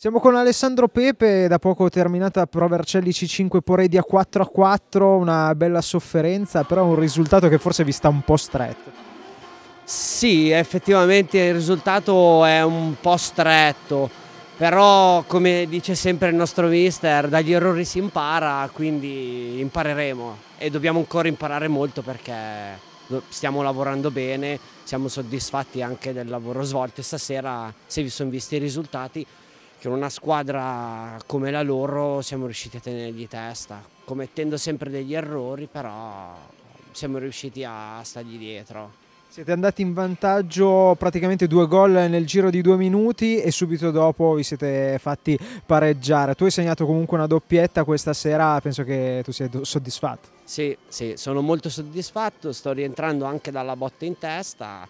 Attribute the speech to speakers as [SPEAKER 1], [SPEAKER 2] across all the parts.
[SPEAKER 1] Siamo con Alessandro Pepe, da poco terminata Pro Vercelli C5 Poredia 4 a 4, una bella sofferenza, però un risultato che forse vi sta un po' stretto.
[SPEAKER 2] Sì, effettivamente il risultato è un po' stretto, però come dice sempre il nostro mister, dagli errori si impara, quindi impareremo e dobbiamo ancora imparare molto perché stiamo lavorando bene, siamo soddisfatti anche del lavoro svolto e stasera se vi sono visti i risultati che una squadra come la loro siamo riusciti a tenere di testa, commettendo sempre degli errori, però siamo riusciti a stargli dietro. Siete
[SPEAKER 1] andati in vantaggio praticamente due gol nel giro di due minuti e subito dopo vi siete fatti pareggiare. Tu hai segnato comunque una doppietta questa sera, penso che tu sia soddisfatto.
[SPEAKER 2] Sì, sì, sono molto soddisfatto, sto rientrando anche dalla botta in testa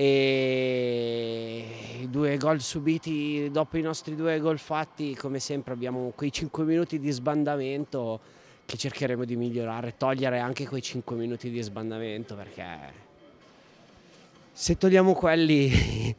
[SPEAKER 2] e due gol subiti dopo i nostri due gol fatti come sempre abbiamo quei 5 minuti di sbandamento che cercheremo di migliorare togliere anche quei 5 minuti di sbandamento perché se togliamo quelli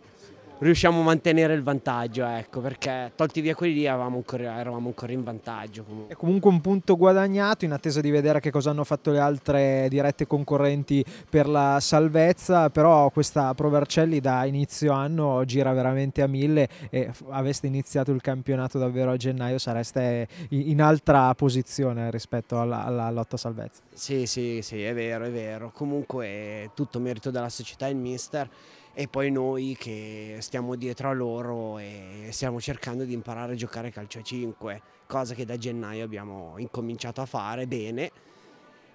[SPEAKER 2] riusciamo a mantenere il vantaggio, ecco, perché tolti via quelli lì eravamo ancora, eravamo ancora in vantaggio. Comunque. È
[SPEAKER 1] comunque un punto guadagnato in attesa di vedere che cosa hanno fatto le altre dirette concorrenti per la salvezza, però questa Provercelli da inizio anno gira veramente a mille e aveste iniziato il campionato davvero a gennaio sareste in altra posizione rispetto alla, alla lotta salvezza.
[SPEAKER 2] Sì, sì, sì, è vero, è vero. Comunque eh, tutto merito della società, il mister e poi noi che stiamo dietro a loro e stiamo cercando di imparare a giocare calcio a 5, cosa che da gennaio abbiamo incominciato a fare bene.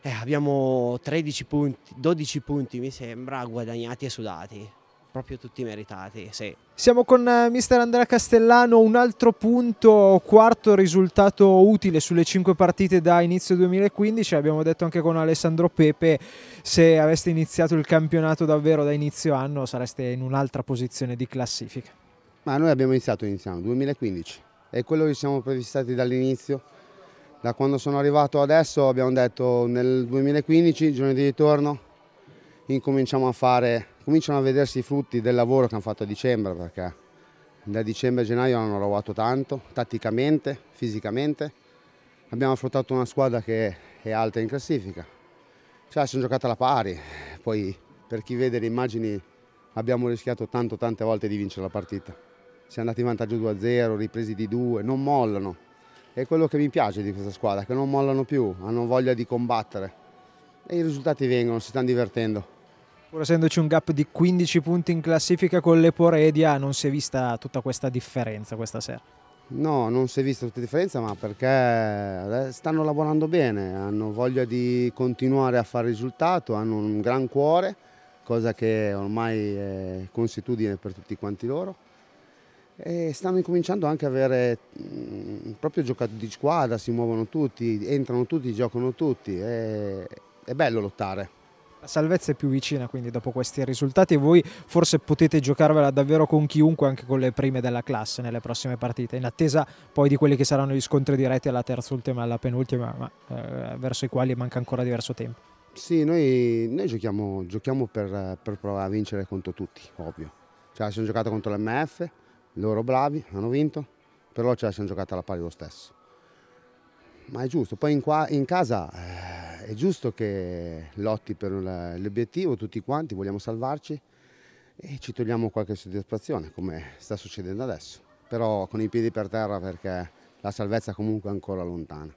[SPEAKER 2] Eh, abbiamo 13 punti, 12 punti mi sembra guadagnati e sudati proprio tutti meritati, sì.
[SPEAKER 1] Siamo con eh, mister Andrea Castellano, un altro punto, quarto risultato utile sulle cinque partite da inizio 2015, abbiamo detto anche con Alessandro Pepe, se aveste iniziato il campionato davvero da inizio anno sareste in un'altra posizione di classifica.
[SPEAKER 3] Ma noi abbiamo iniziato iniziamo, 2015, è quello che siamo previstati dall'inizio, da quando sono arrivato adesso abbiamo detto nel 2015, giorno di ritorno, incominciamo a fare cominciano a vedersi i frutti del lavoro che hanno fatto a dicembre perché da dicembre a gennaio hanno lavorato tanto, tatticamente, fisicamente. Abbiamo affrontato una squadra che è alta in classifica. Cioè, sono giocate alla pari. Poi, per chi vede le immagini, abbiamo rischiato tanto, tante volte di vincere la partita. Siamo andati in vantaggio 2-0, ripresi di 2, non mollano. È quello che mi piace di questa squadra, che non mollano più, hanno voglia di combattere. E i risultati vengono, si stanno divertendo.
[SPEAKER 1] Pur essendoci un gap di 15 punti in classifica con l'Eporedia, non si è vista tutta questa differenza questa sera?
[SPEAKER 3] No, non si è vista tutta la differenza, ma perché eh, stanno lavorando bene, hanno voglia di continuare a fare risultato, hanno un gran cuore, cosa che ormai è consuetudine per tutti quanti loro. E stanno incominciando anche a avere mm, proprio giocato di squadra, si muovono tutti, entrano tutti, giocano tutti, è bello lottare.
[SPEAKER 1] La salvezza è più vicina, quindi dopo questi risultati voi forse potete giocarvela davvero con chiunque, anche con le prime della classe nelle prossime partite, in attesa poi di quelli che saranno gli scontri diretti alla terz'ultima e alla penultima, ma, eh, verso i quali manca ancora diverso tempo.
[SPEAKER 3] Sì, noi, noi giochiamo, giochiamo per, per, provare a vincere contro tutti, ovvio. Cioè, siamo giocati contro l'MF, loro bravi, hanno vinto, però ce la siamo giocata alla pari lo stesso. Ma è giusto, poi in, qua, in casa... Eh, è giusto che lotti per l'obiettivo, tutti quanti vogliamo salvarci e ci togliamo qualche soddisfazione come sta succedendo adesso, però con i piedi per terra perché la salvezza comunque è ancora lontana.